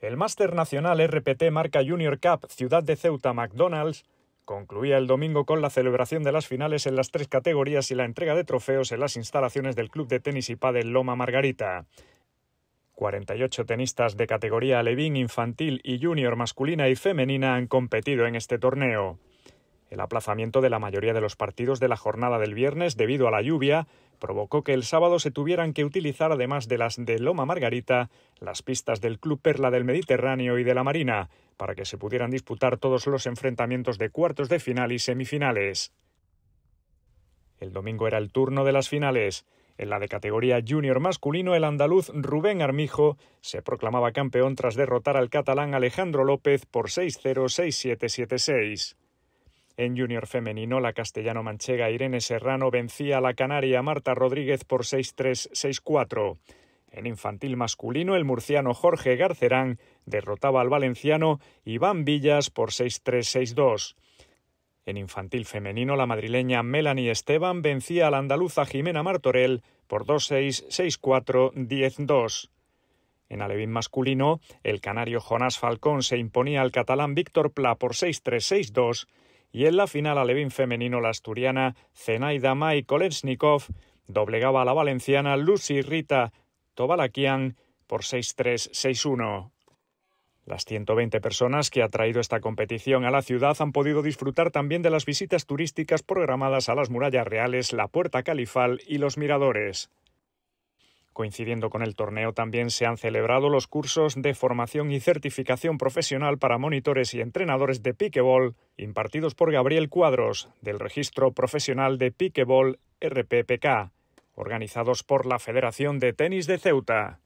El Máster Nacional RPT Marca Junior Cup Ciudad de Ceuta McDonald's concluía el domingo con la celebración de las finales en las tres categorías y la entrega de trofeos en las instalaciones del Club de Tenis y Padel Loma Margarita. 48 tenistas de categoría alevín infantil y junior masculina y femenina han competido en este torneo. El aplazamiento de la mayoría de los partidos de la jornada del viernes debido a la lluvia provocó que el sábado se tuvieran que utilizar, además de las de Loma Margarita, las pistas del Club Perla del Mediterráneo y de la Marina, para que se pudieran disputar todos los enfrentamientos de cuartos de final y semifinales. El domingo era el turno de las finales. En la de categoría junior masculino, el andaluz Rubén Armijo se proclamaba campeón tras derrotar al catalán Alejandro López por 6-0-6-7-7-6. En junior femenino, la castellano-manchega Irene Serrano vencía a la canaria Marta Rodríguez por 6-3, 6-4. En infantil masculino, el murciano Jorge Garcerán derrotaba al valenciano Iván Villas por 6-3, 6-2. En infantil femenino, la madrileña Melanie Esteban vencía a la andaluza Jimena Martorell por 2-6, 6-4, 10-2. En alevín masculino, el canario Jonás Falcón se imponía al catalán Víctor Pla por 6-3, 6-2 y en la final a Levin femenino la asturiana Zenaida Mai Kolesnikov doblegaba a la valenciana Lucy Rita Tobalakian por 6-3-6-1. Las 120 personas que ha traído esta competición a la ciudad han podido disfrutar también de las visitas turísticas programadas a las murallas reales, la Puerta Califal y los miradores. Coincidiendo con el torneo también se han celebrado los cursos de formación y certificación profesional para monitores y entrenadores de piquebol impartidos por Gabriel Cuadros del Registro Profesional de Piquebol RPPK, organizados por la Federación de Tenis de Ceuta.